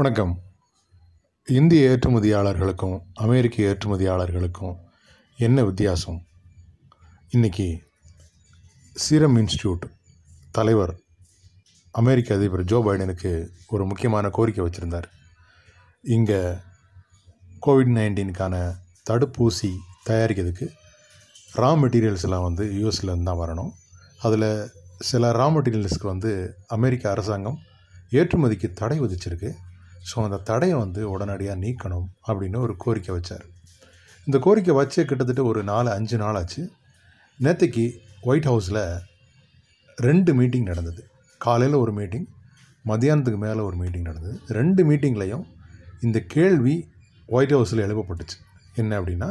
வணக்கம் இந்திய ஏற்றுமதியாளர்களுக்கும் அமெரிக்க ஏற்றுமதியாளர்களுக்கும் என்ன வித்தியாசம் இன்றைக்கி சீரம் இன்ஸ்டியூட் தலைவர் அமெரிக்க அதிபர் ஜோ பைடனுக்கு ஒரு முக்கியமான கோரிக்கை வச்சுருந்தார் இங்கே கோவிட் நைன்டீனுக்கான தடுப்பூசி தயாரிக்கிறதுக்கு ரா மெட்டீரியல்ஸ்லாம் வந்து யூஎஸ்லேருந்து தான் வரணும் அதில் சில ரா மெட்டீரியல்ஸ்க்கு வந்து அமெரிக்க அரசாங்கம் ஏற்றுமதிக்கு தடை விதிச்சிருக்கு ஸோ அந்த தடையை வந்து உடனடியாக நீக்கணும் அப்படின்னு ஒரு கோரிக்கை வச்சார் இந்த கோரிக்கை வச்சே கிட்டத்தட்ட ஒரு நாலு அஞ்சு நாள் ஆச்சு நேற்றுக்கு ஒயிட் ஹவுஸில் ரெண்டு மீட்டிங் நடந்தது காலையில் ஒரு மீட்டிங் மதியானத்துக்கு மேலே ஒரு மீட்டிங் நடந்தது ரெண்டு மீட்டிங்லேயும் இந்த கேள்வி ஒயிட் ஹவுஸில் எழுப்பப்பட்டுச்சு என்ன அப்படின்னா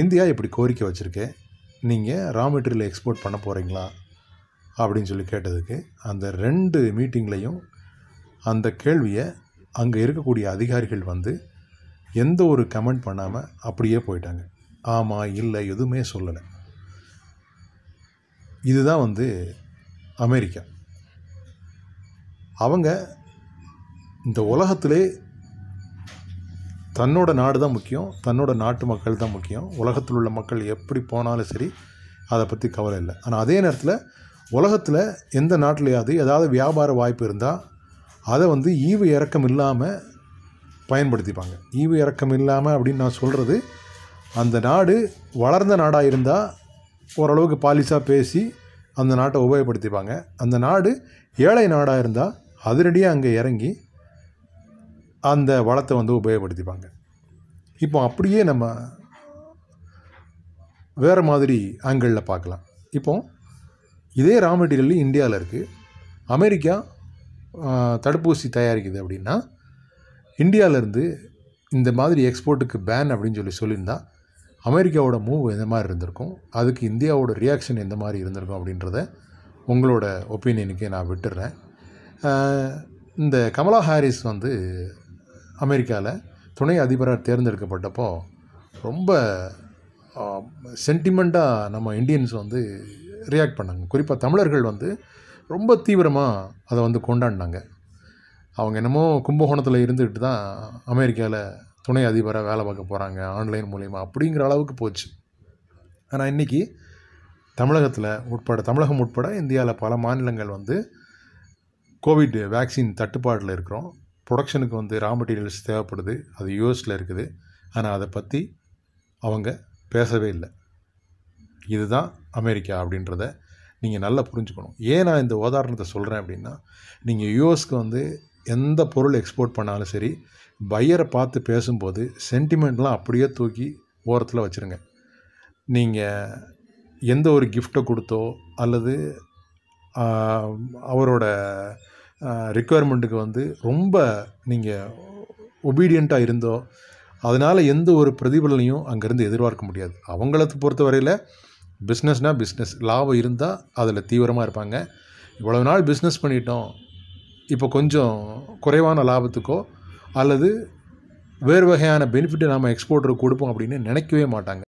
இந்தியா இப்படி கோரிக்கை வச்சுருக்கேன் நீங்கள் ரா மெட்டீரியல் எக்ஸ்போர்ட் பண்ண போகிறீங்களா அப்படின்னு சொல்லி கேட்டதுக்கு அந்த ரெண்டு மீட்டிங்லேயும் அந்த கேள்வியை அங்கே இருக்கக்கூடிய அதிகாரிகள் வந்து எந்த ஒரு கமெண்ட் பண்ணாமல் அப்படியே போயிட்டாங்க ஆமாம் இல்லை எதுவுமே சொல்லலை இதுதான் வந்து அமெரிக்கா அவங்க இந்த உலகத்திலே தன்னோட நாடு தான் முக்கியம் தன்னோட நாட்டு மக்கள் தான் முக்கியம் உலகத்தில் உள்ள மக்கள் எப்படி போனாலும் சரி அதை பற்றி கவலை இல்லை ஆனால் அதே நேரத்தில் உலகத்தில் எந்த நாட்டிலையாவது ஏதாவது வியாபார வாய்ப்பு இருந்தால் அதை வந்து ஈவு இறக்கம் இல்லாமல் பயன்படுத்திப்பாங்க ஈவு இறக்கம் இல்லாமல் அப்படின்னு நான் சொல்கிறது அந்த நாடு வளர்ந்த நாடாக இருந்தால் ஓரளவுக்கு பாலிசாக பேசி அந்த நாட்டை உபயோகப்படுத்திப்பாங்க அந்த நாடு ஏழை நாடாக இருந்தால் அதிரடியாக அங்கே இறங்கி அந்த வளத்தை வந்து உபயோகப்படுத்திப்பாங்க இப்போ அப்படியே நம்ம வேறு மாதிரி ஆங்கிளில் பார்க்கலாம் இப்போ இதே ரா மெட்டீரியல் இந்தியாவில் இருக்குது அமெரிக்கா தடுப்பூசி தயாரிக்குது அப்படின்னா இந்தியாவிலேருந்து இந்த மாதிரி எக்ஸ்போர்ட்டுக்கு பேன் அப்படின்னு சொல்லி சொல்லியிருந்தால் அமெரிக்காவோட மூவ் எந்த மாதிரி இருந்திருக்கும் அதுக்கு இந்தியாவோட ரியாக்ஷன் எந்த மாதிரி இருந்திருக்கும் அப்படின்றத உங்களோட ஒப்பீனியனுக்கு நான் விட்டுடுறேன் இந்த கமலா ஹாரிஸ் வந்து அமெரிக்காவில் துணை அதிபராக தேர்ந்தெடுக்கப்பட்டப்போ ரொம்ப சென்டிமெண்ட்டாக நம்ம இந்தியன்ஸ் வந்து ரியாக்ட் பண்ணாங்க குறிப்பாக தமிழர்கள் வந்து ரொம்ப தீவிரமாக அதை வந்து கொண்டாடினாங்க அவங்க என்னமோ கும்பகோணத்தில் இருந்துக்கிட்டு தான் அமெரிக்காவில் துணை அதிபராக வேலை பார்க்க போகிறாங்க ஆன்லைன் மூலிமா அப்படிங்கிற அளவுக்கு போச்சு ஆனால் இன்றைக்கி தமிழகத்தில் உட்பட தமிழகம் உட்பட இந்தியாவில் பல மாநிலங்கள் வந்து கோவிட் வேக்சின் தட்டுப்பாட்டில் இருக்கிறோம் ப்ரொடக்ஷனுக்கு வந்து ரா மெட்டீரியல்ஸ் தேவைப்படுது அது யூஎஸில் இருக்குது ஆனால் அதை பற்றி அவங்க பேசவே இல்லை இதுதான் அமெரிக்கா அப்படின்றத நீங்கள் நல்லா புரிஞ்சுக்கணும் ஏன் நான் இந்த உதாரணத்தை சொல்கிறேன் அப்படின்னா நீங்கள் யூஎஸ்க்கு வந்து எந்த பொருள் எக்ஸ்போர்ட் பண்ணாலும் சரி பையரை பார்த்து பேசும்போது சென்டிமெண்ட்லாம் அப்படியே தூக்கி ஓரத்தில் வச்சுருங்க நீங்கள் எந்த ஒரு கிஃப்ட்டை கொடுத்தோ அல்லது அவரோட ரிக்குவயர்மெண்ட்டுக்கு வந்து ரொம்ப நீங்கள் ஒபீடியண்ட்டாக இருந்தோ அதனால் எந்த ஒரு பிரதிபலனையும் அங்கேருந்து எதிர்பார்க்க முடியாது அவங்கள பொறுத்த வரையில் பிஸ்னஸ்னால் பிஸ்னஸ் லாபம் இருந்தால் அதில் தீவிரமாக இருப்பாங்க இவ்வளவு நாள் பிஸ்னஸ் பண்ணிட்டோம் இப்போ கொஞ்சம் குறைவான லாபத்துக்கோ அல்லது வேறு வகையான பெனிஃபிட்டை நாம் எக்ஸ்போர்ட்டருக்கு கொடுப்போம் அப்படின்னு நினைக்கவே மாட்டாங்க